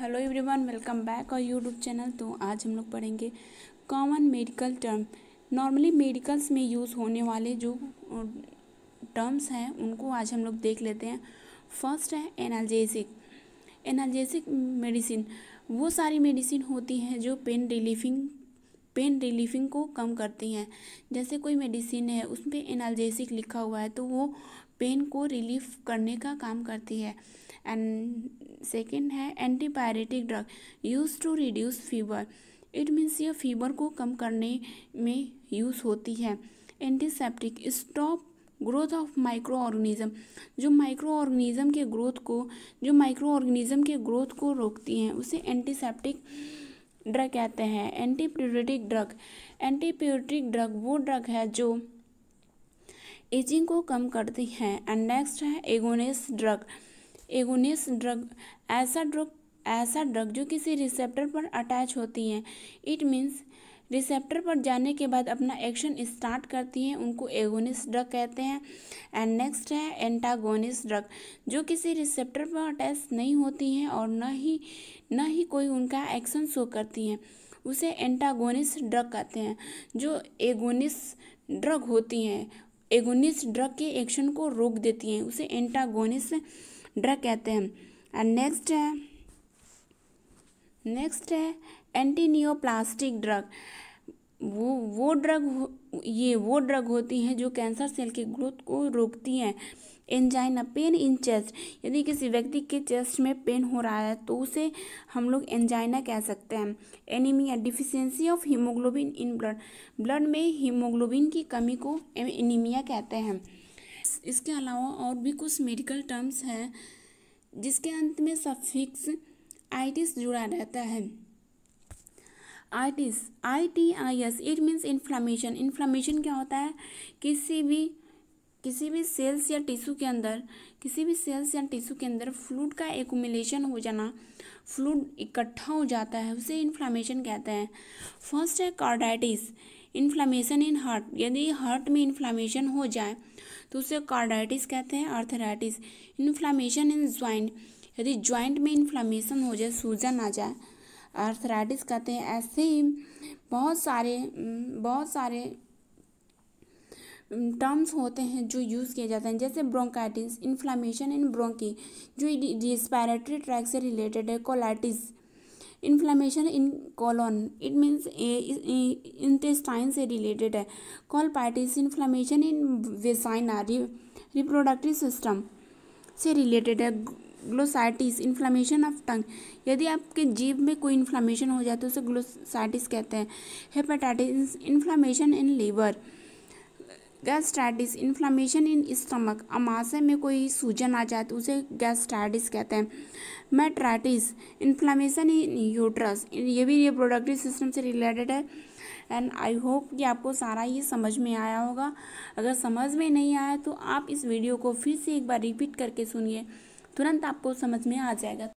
hello everyone welcome back और YouTube channel तो आज हम लोग पढ़ेंगे common medical term normally medicals में यूज़ होने वाले जो टर्म्स हैं उनको आज हम लोग देख लेते हैं फर्स्ट है एनाल्जेसिक एनाल्जेसिक मेडिसिन वो सारी मेडिसिन होती हैं जो पेन रिलीफिंग पेन रिलीफिंग को कम करती हैं जैसे कोई मेडिसिन है उसमें एनाल्जेसिक लिखा हुआ है तो वो पेन को रिलीफ करने का काम करती है एंड सेकेंड है antibiotic drug use to reduce fever it means ये फीवर को कम करने में यूज़ होती है antiseptic stop growth of microorganism जो माइक्रो ऑर्गेनिज्म के ग्रोथ को जो माइक्रो ऑर्गेनिज़म के ग्रोथ को रोकती हैं उसे एंटीसेप्टिक ड्रग कहते हैं एंटीप्योरेटिक ड्रग एंटीप्योरेटिक ड्रग वो ड्रग है जो एजिंग को कम करती हैं एंड नेक्स्ट है एगोनेस ड्रग एगोनिस ड्रग ऐसा ड्रग ऐसा ड्रग जो किसी रिसेप्टर पर अटैच होती हैं इट मीन्स रिसेप्टर पर जाने के बाद अपना एक्शन स्टार्ट करती हैं उनको एगोनिस ड्रग कहते हैं एंड नेक्स्ट है एंटागोनिस ड्रग जो किसी रिसेप्टर पर अटैच नहीं होती हैं और न ही न ही कोई उनका एक्शन शो करती हैं उसे एंटागोनिस ड्रग कहते हैं जो एगोनिस ड्रग होती हैं एगोनिस ड्रग के एक्शन को रोक देती हैं उसे एंटागोनिस ड्रग कहते हैं एंड नेक्स्ट है नेक्स्ट है एंटीनियोप्लास्टिक ड्रग वो वो ड्रग ये वो ड्रग होती हैं जो कैंसर सेल के ग्रोथ को रोकती हैं एंजाइना पेन इन चेस्ट यदि किसी व्यक्ति के चेस्ट में पेन हो रहा है तो उसे हम लोग एंजाइना कह सकते हैं anaemia deficiency of haemoglobin in blood blood में हीमोग्लोबिन की कमी को एनीमिया कहते हैं इसके अलावा और भी कुछ मेडिकल टर्म्स हैं जिसके अंत में सफिक्स आइटिस जुड़ा रहता है itis I T I S it means inflammation inflammation क्या होता है किसी भी किसी भी सेल्स या टिश्यू के अंदर किसी भी सेल्स या टिश्यू के अंदर फ्लूड का एकुमिलेशन हो जाना फ्लूड इकट्ठा हो जाता है उसे इन्फ्लामेशन कहते हैं फर्स्ट है कार्डाइटिस इन्फ्लामेशन इन हार्ट यदि हार्ट में इन्फ्लामेशन हो जाए तो उसे कार्डाइटिस कहते हैं अर्थराइटिस इन्फ्लामेशन इन ज्वाइंट यदि ज्वाइंट में इन्फ्लामेशन हो जाए सूजन आ जाए अर्थराइटिस कहते हैं ऐसे ही बहुत सारे बहुत सारे टर्म्स होते हैं जो यूज़ किए जाते हैं जैसे ब्रोंकाइटिस इन्फ्लामेशन इन ब्रोंकी जो रिस्पायरेटरी ट्रैक से रिलेटेड है colitis inflammation in colon it means intestine से रिलेटेड है कॉल inflammation in vagina reproductive system से रिलेटेड है ग्लोसाइटिस इन्फ्लामेशन ऑफ टंग यदि आपके जीभ में कोई इन्फ्लामेशन हो जाए तो उसे ग्लोसाइटिस कहते हैं hepatitis inflammation in liver gastritis inflammation in stomach अमाशय में कोई सूजन आ जाए तो उसे गैस्ट्राइटिस कहते हैं मेट्राइटिस इन्फ्लामेशन इन यूट्रस ये भी ये प्रोडक्टिव सिस्टम से रिलेटेड है एंड आई होप कि आपको सारा ये समझ में आया होगा अगर समझ में नहीं आया तो आप इस वीडियो को फिर से एक बार रिपीट करके सुनिए तुरंत आपको समझ में आ जाएगा